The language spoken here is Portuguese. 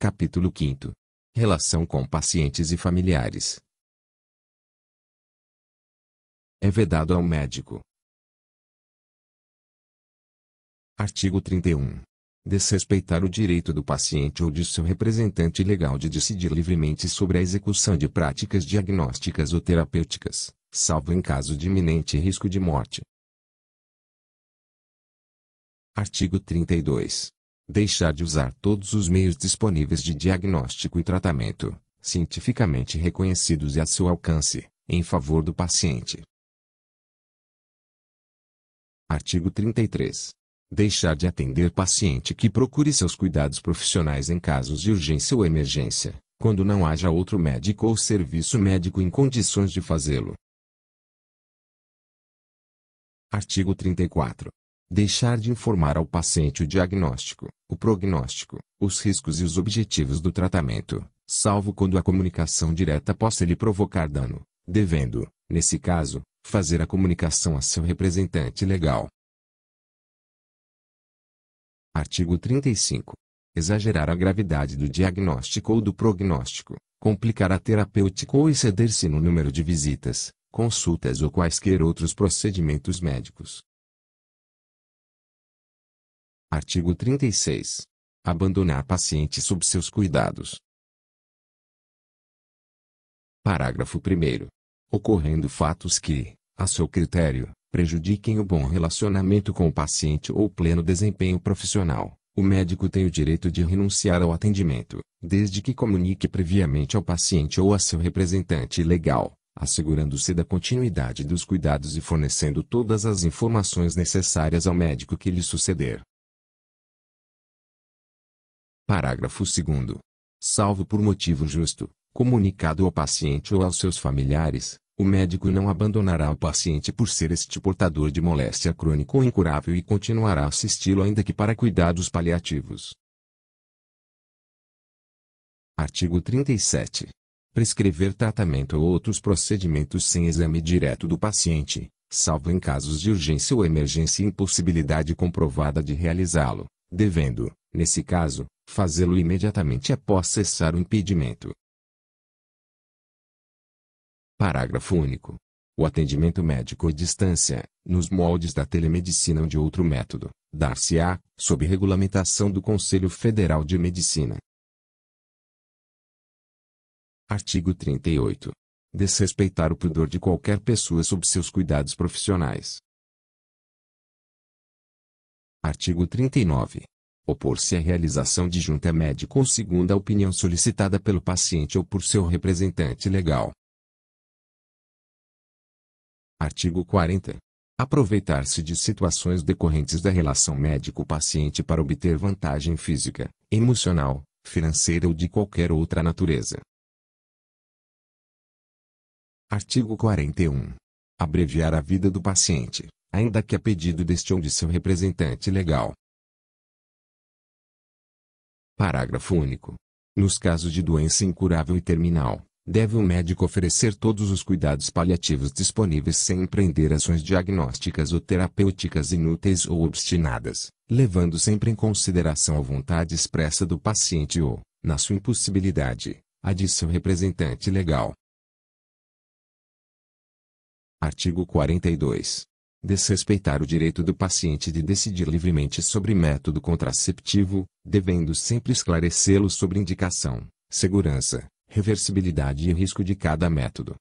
Capítulo 5 Relação com pacientes e familiares É vedado ao médico. Artigo 31. Desrespeitar o direito do paciente ou de seu representante legal de decidir livremente sobre a execução de práticas diagnósticas ou terapêuticas, salvo em caso de iminente risco de morte. Artigo 32 deixar de usar todos os meios disponíveis de diagnóstico e tratamento, cientificamente reconhecidos e a seu alcance, em favor do paciente. Artigo 33. Deixar de atender paciente que procure seus cuidados profissionais em casos de urgência ou emergência, quando não haja outro médico ou serviço médico em condições de fazê-lo. Artigo 34. Deixar de informar ao paciente o diagnóstico, o prognóstico, os riscos e os objetivos do tratamento, salvo quando a comunicação direta possa lhe provocar dano, devendo, nesse caso, fazer a comunicação a seu representante legal. Artigo 35. Exagerar a gravidade do diagnóstico ou do prognóstico, complicar a terapêutica ou exceder-se no número de visitas, consultas ou quaisquer outros procedimentos médicos, Artigo 36. Abandonar paciente sob seus cuidados. Parágrafo 1. Ocorrendo fatos que, a seu critério, prejudiquem o bom relacionamento com o paciente ou o pleno desempenho profissional, o médico tem o direito de renunciar ao atendimento, desde que comunique previamente ao paciente ou a seu representante legal, assegurando-se da continuidade dos cuidados e fornecendo todas as informações necessárias ao médico que lhe suceder. Parágrafo 2 Salvo por motivo justo, comunicado ao paciente ou aos seus familiares, o médico não abandonará o paciente por ser este portador de moléstia crônica ou incurável e continuará a assisti-lo ainda que para cuidados paliativos. Artigo 37. Prescrever tratamento ou outros procedimentos sem exame direto do paciente, salvo em casos de urgência ou emergência e impossibilidade comprovada de realizá-lo, devendo, nesse caso, fazê-lo imediatamente após cessar o impedimento. Parágrafo único. O atendimento médico à distância, nos moldes da telemedicina ou de outro método, dar-se-á, sob regulamentação do Conselho Federal de Medicina. Artigo 38. Desrespeitar o pudor de qualquer pessoa sob seus cuidados profissionais. Artigo 39 opor-se à realização de junta médica ou segunda opinião solicitada pelo paciente ou por seu representante legal. Artigo 40. Aproveitar-se de situações decorrentes da relação médico-paciente para obter vantagem física, emocional, financeira ou de qualquer outra natureza. Artigo 41. Abreviar a vida do paciente, ainda que a pedido deste ou de seu representante legal. Parágrafo único. Nos casos de doença incurável e terminal, deve o médico oferecer todos os cuidados paliativos disponíveis sem empreender ações diagnósticas ou terapêuticas inúteis ou obstinadas, levando sempre em consideração a vontade expressa do paciente ou, na sua impossibilidade, a de seu representante legal. Artigo 42 desrespeitar o direito do paciente de decidir livremente sobre método contraceptivo, devendo sempre esclarecê-lo sobre indicação, segurança, reversibilidade e risco de cada método.